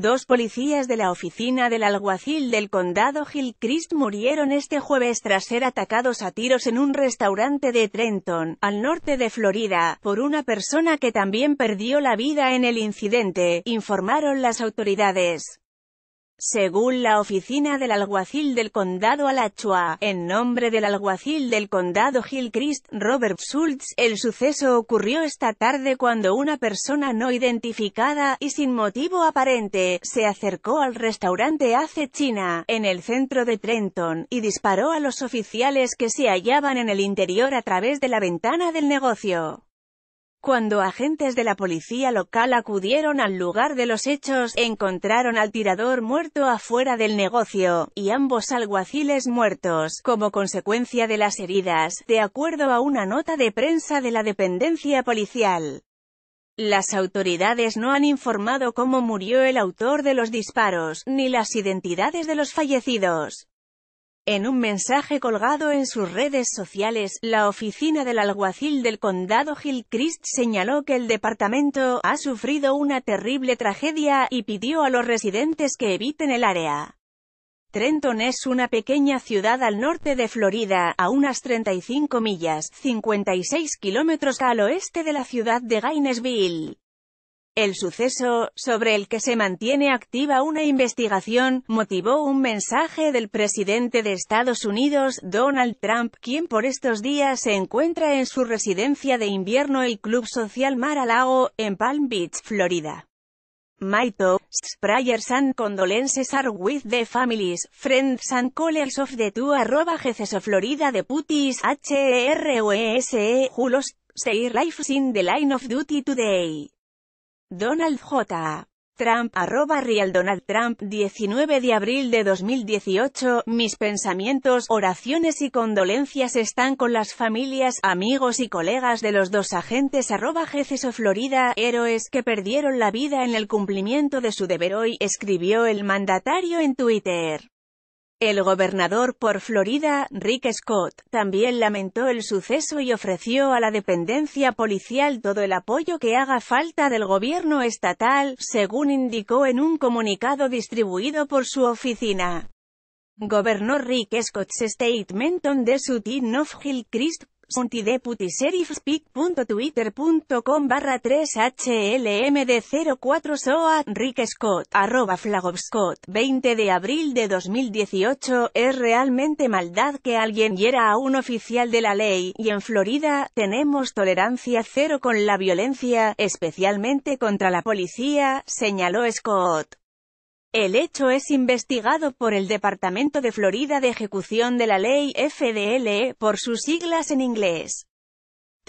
Dos policías de la oficina del alguacil del condado Gilchrist murieron este jueves tras ser atacados a tiros en un restaurante de Trenton, al norte de Florida, por una persona que también perdió la vida en el incidente, informaron las autoridades. Según la oficina del alguacil del condado Alachua, en nombre del alguacil del condado Gilchrist Robert Schultz, el suceso ocurrió esta tarde cuando una persona no identificada, y sin motivo aparente, se acercó al restaurante Ace China, en el centro de Trenton, y disparó a los oficiales que se hallaban en el interior a través de la ventana del negocio. Cuando agentes de la policía local acudieron al lugar de los hechos, encontraron al tirador muerto afuera del negocio, y ambos alguaciles muertos, como consecuencia de las heridas, de acuerdo a una nota de prensa de la dependencia policial. Las autoridades no han informado cómo murió el autor de los disparos, ni las identidades de los fallecidos. En un mensaje colgado en sus redes sociales, la oficina del alguacil del condado Gilchrist señaló que el departamento ha sufrido una terrible tragedia y pidió a los residentes que eviten el área. Trenton es una pequeña ciudad al norte de Florida, a unas 35 millas, 56 kilómetros al oeste de la ciudad de Gainesville. El suceso, sobre el que se mantiene activa una investigación, motivó un mensaje del presidente de Estados Unidos, Donald Trump, quien por estos días se encuentra en su residencia de invierno el Club Social Mar-a-Lago, en Palm Beach, Florida. My thoughts, prayers and condolences are with the families, friends and colleagues of the two arroba Florida de putis h e r U e s e julos, stay life in the line of duty today. Donald J. Trump, arroba Real Donald Trump, 19 de abril de 2018, mis pensamientos, oraciones y condolencias están con las familias, amigos y colegas de los dos agentes arroba o Florida, héroes que perdieron la vida en el cumplimiento de su deber hoy, escribió el mandatario en Twitter. El gobernador por Florida, Rick Scott, también lamentó el suceso y ofreció a la dependencia policial todo el apoyo que haga falta del gobierno estatal, según indicó en un comunicado distribuido por su oficina. Gobernó Rick Scott's statement on the shooting of Hill twitter.com barra 3HLMD04 SOA, Rick Scott, arroba Scott 20 de abril de 2018, es realmente maldad que alguien hiera a un oficial de la ley, y en Florida, tenemos tolerancia cero con la violencia, especialmente contra la policía, señaló Scott. El hecho es investigado por el Departamento de Florida de Ejecución de la Ley FDLE, por sus siglas en inglés.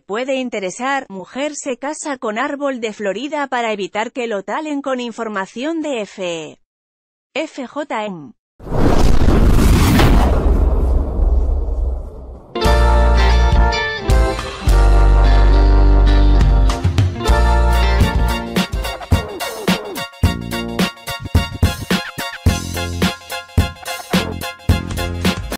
Puede interesar, mujer se casa con árbol de Florida para evitar que lo talen con información de F. FJM.